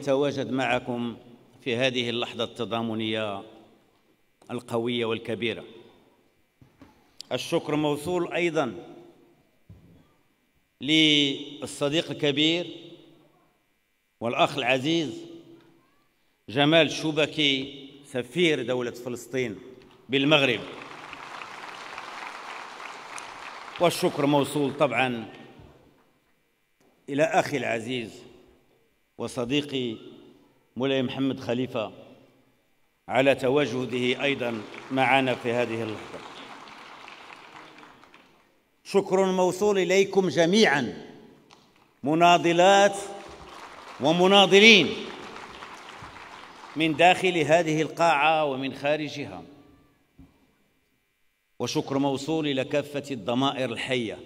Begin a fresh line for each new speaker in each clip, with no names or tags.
أتواجد معكم في هذه اللحظة التضامنية القوية والكبيرة الشكر موصول أيضا للصديق الكبير والأخ العزيز جمال شوبكي سفير دولة فلسطين بالمغرب والشكر موصول طبعا إلى أخي العزيز وصديقي مولاي محمد خليفة على تواجده أيضا معنا في هذه اللحظة شكر موصول إليكم جميعا مناضلات ومناضلين من داخل هذه القاعة ومن خارجها وشكر موصول إلى كافة الضمائر الحية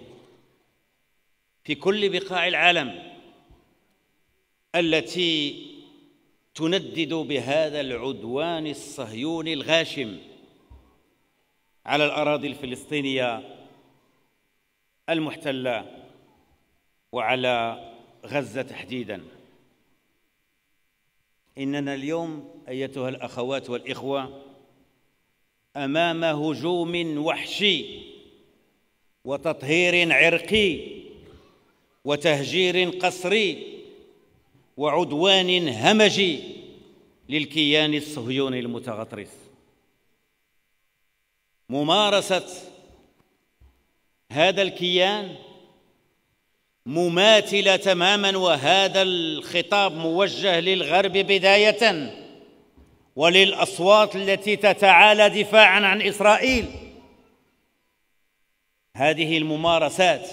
في كل بقاع العالم التي تندد بهذا العدوان الصهيوني الغاشم على الاراضي الفلسطينيه المحتله وعلى غزه تحديدا اننا اليوم ايتها الاخوات والاخوه امام هجوم وحشي وتطهير عرقي وتهجير قسري وعدوان همجي للكيان الصهيوني المتغطرس ممارسه هذا الكيان مماثله تماما وهذا الخطاب موجه للغرب بدايه وللاصوات التي تتعالى دفاعا عن اسرائيل هذه الممارسات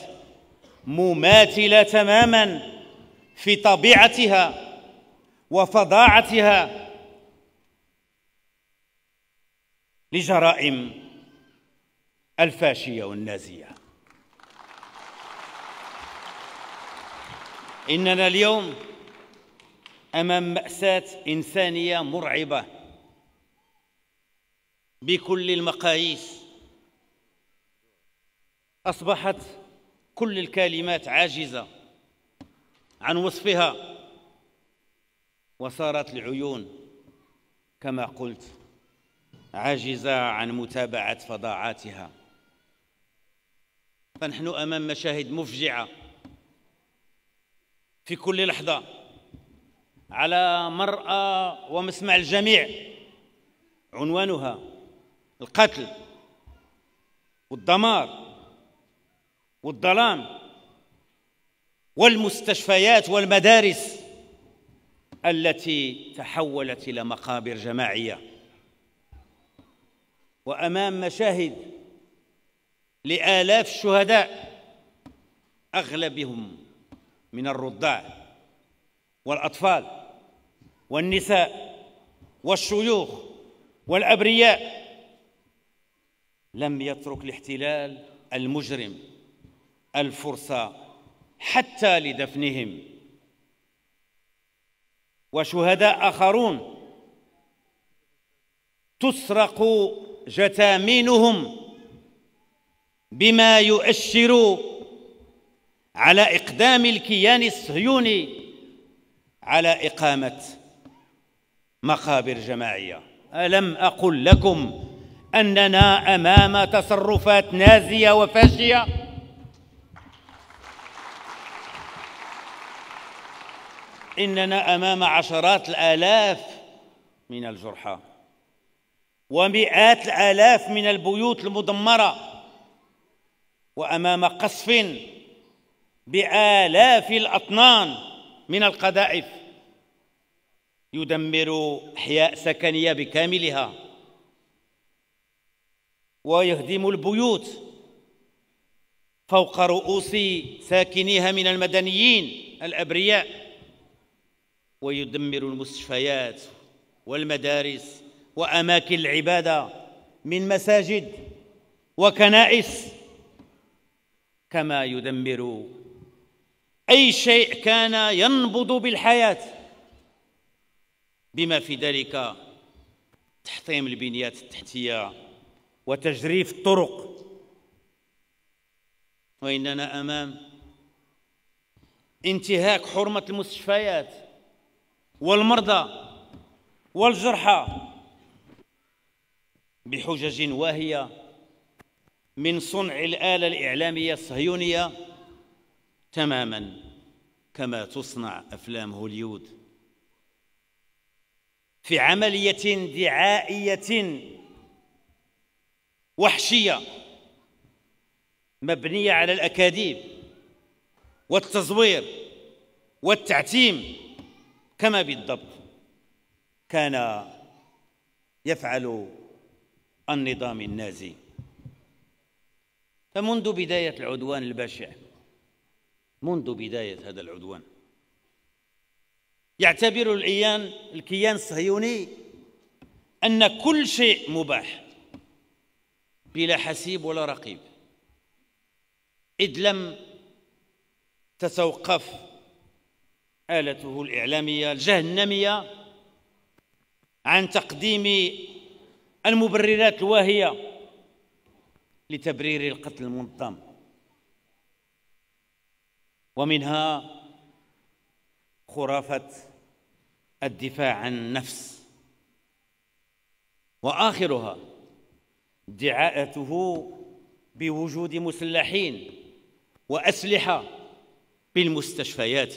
مماثله تماما في طبيعتها وفظاعتها لجرائم الفاشيه والنازيه اننا اليوم امام ماساه انسانيه مرعبه بكل المقاييس اصبحت كل الكلمات عاجزه عن وصفها وصارت العيون كما قلت عاجزة عن متابعة فظاعاتها فنحن أمام مشاهد مفجعة في كل لحظة على مرأى ومسمع الجميع عنوانها القتل والدمار والظلام والمستشفيات والمدارس التي تحولت الى مقابر جماعيه وامام مشاهد لالاف الشهداء اغلبهم من الرضاع والاطفال والنساء والشيوخ والابرياء لم يترك الاحتلال المجرم الفرصه حتى لدفنهم وشهداء آخرون تسرق جتامينهم بما يؤشر على إقدام الكيان الصهيوني على إقامة مقابر جماعية ألم أقل لكم أننا أمام تصرفات نازية وفاشية اننا امام عشرات الالاف من الجرحى ومئات الالاف من البيوت المدمره وامام قصف بالاف الاطنان من القذائف يدمر احياء سكنيه بكاملها ويهدم البيوت فوق رؤوس ساكنيها من المدنيين الابرياء ويدمر المستشفيات والمدارس واماكن العباده من مساجد وكنائس كما يدمر اي شيء كان ينبض بالحياه بما في ذلك تحطيم البنيات التحتيه وتجريف الطرق واننا امام انتهاك حرمه المستشفيات والمرضى والجرحى بحجج واهيه من صنع الاله الاعلاميه الصهيونيه تماما كما تصنع افلام هوليود في عمليه دعائيه وحشيه مبنيه على الاكاذيب والتزوير والتعتيم كما بالضبط كان يفعل النظام النازي فمنذ بداية العدوان البشع منذ بداية هذا العدوان يعتبر العيان الكيان الصهيوني أن كل شيء مباح بلا حسيب ولا رقيب إذ لم تتوقف آلته الإعلامية الجهنمية عن تقديم المبررات الواهية لتبرير القتل المنظم ومنها خرافة الدفاع عن النفس وآخرها ادعاءته بوجود مسلحين وأسلحة بالمستشفيات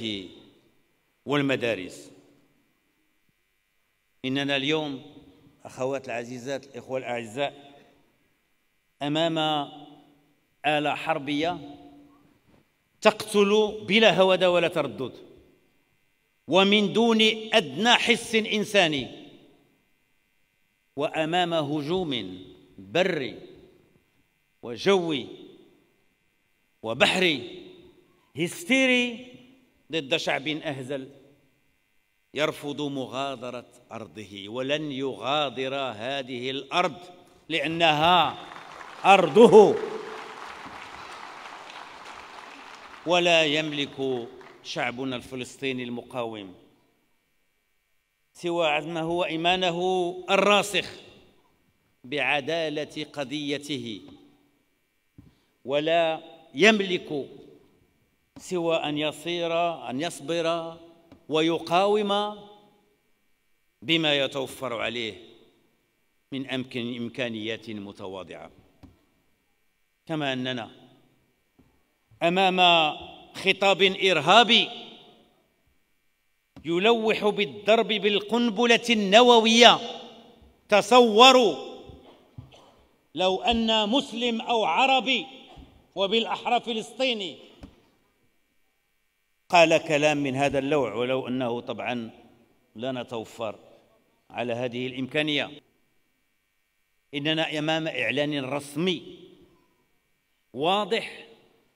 والمدارس إننا اليوم أخوات العزيزات الإخوة الأعزاء أمام آلة حربية تقتل بلا هودة ولا تردد ومن دون أدنى حس إنساني وأمام هجوم بري وجوي وبحري هستيري ضد شعب أهزل يرفض مغادرة أرضه ولن يغادر هذه الأرض لأنها أرضه ولا يملك شعبنا الفلسطيني المقاوم سوى عزمه وإيمانه الراسخ بعدالة قضيته ولا يملك سوى أن يصير أن يصبر ويقاوم بما يتوفر عليه من أمكن إمكانيات متواضعة كما أننا أمام خطاب إرهابي يلوح بالضرب بالقنبلة النووية تصوروا لو أن مسلم أو عربي وبالأحرى فلسطيني قال كلام من هذا اللوع ولو انه طبعا لا نتوفر على هذه الامكانيه اننا امام اعلان رسمي واضح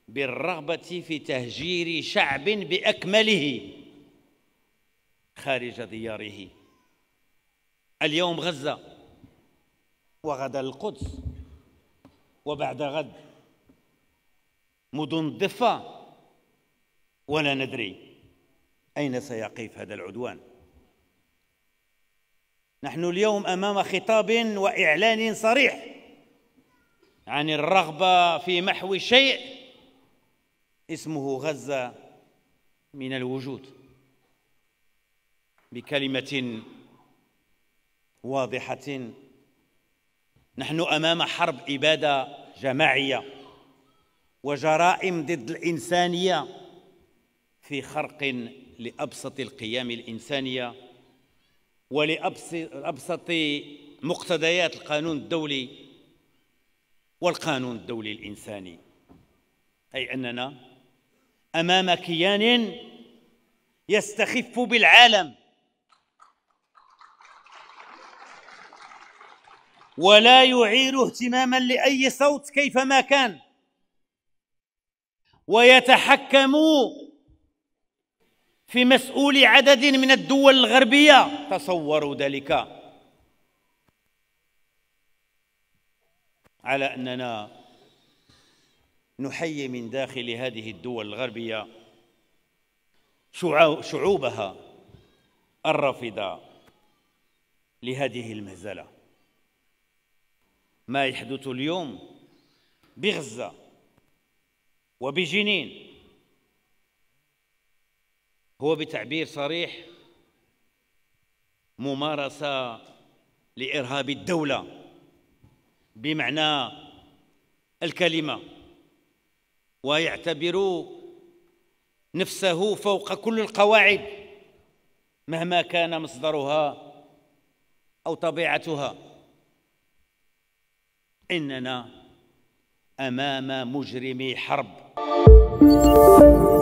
بالرغبه في تهجير شعب باكمله خارج دياره اليوم غزه وغدا القدس وبعد غد مدن الضفه ولا ندري أين سيقف هذا العدوان نحن اليوم أمام خطاب وإعلان صريح عن الرغبة في محو شيء اسمه غزة من الوجود بكلمة واضحة نحن امام حرب اباده جماعيه وجرائم ضد الانسانيه في خرق لابسط القيم الانسانيه ولابسط مقتضيات القانون الدولي والقانون الدولي الانساني اي اننا امام كيان يستخف بالعالم ولا يعير اهتماما لاي صوت كيفما كان ويتحكم في مسؤول عدد من الدول الغربية تصوروا ذلك على أننا نحيي من داخل هذه الدول الغربية شعوبها الرافضة لهذه المهزلة ما يحدث اليوم بغزة وبجنين هو بتعبير صريح ممارسه لارهاب الدوله بمعنى الكلمه ويعتبر نفسه فوق كل القواعد مهما كان مصدرها او طبيعتها اننا امام مجرمي حرب